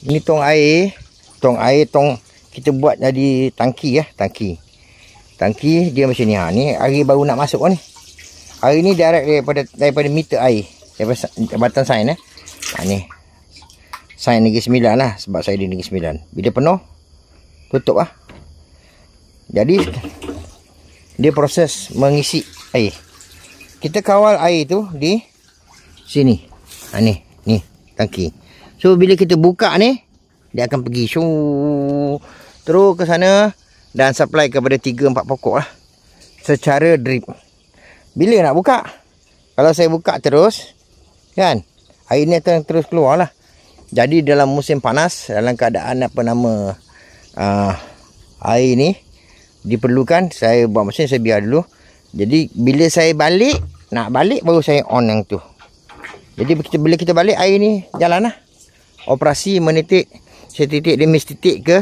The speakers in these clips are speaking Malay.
Ini tong air, tong air tong kita buat jadi tangki ya, tangki. Tangki dia macam ni ha. Ni air baru nak masuk kan ni. Air ni direct daripada daripada meter air. Daripada batang sain eh. Ha ni. Sain negeri 9 lah sebab saya di negeri sembilan. Bila penuh tutup ah. Jadi dia proses mengisi air. Kita kawal air tu di sini. Ha ni, ni tangki. So bila kita buka ni Dia akan pergi Terus ke sana Dan supply kepada 3-4 pokok lah Secara drip Bila nak buka Kalau saya buka terus Kan Air ni akan terus keluar lah Jadi dalam musim panas Dalam keadaan apa nama uh, Air ni Diperlukan Saya buat mesin saya biar dulu Jadi bila saya balik Nak balik baru saya on yang tu jadi kita, bila kita balik air ni jalan lah operasi menitik setitik, demi dia titik ke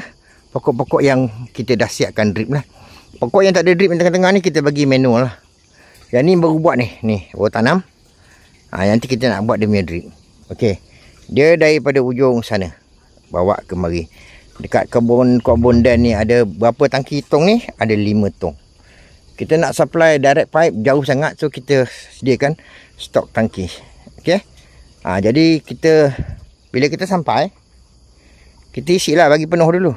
pokok-pokok yang kita dah siapkan drip lah pokok yang tak ada drip di tengah-tengah ni kita bagi manual lah yang ni baru buat ni ni baru tanam ha, nanti kita nak buat demi drip ok dia daripada ujung sana bawa kemari dekat kebun kebun dan ni ada berapa tangki tong ni ada 5 tong kita nak supply direct pipe jauh sangat so kita sediakan stok tangki ok ha, jadi kita bila kita sampai Kita isi lah bagi penuh dulu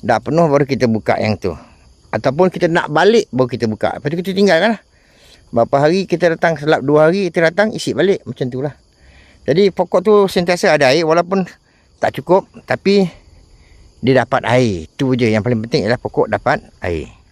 Dah penuh baru kita buka yang tu Ataupun kita nak balik baru kita buka Lepas tu kita tinggalkan lah Berapa hari kita datang selap dua hari kita datang isi balik macam tu lah Jadi pokok tu sentiasa ada air walaupun tak cukup Tapi dia dapat air Tu je yang paling penting ialah pokok dapat air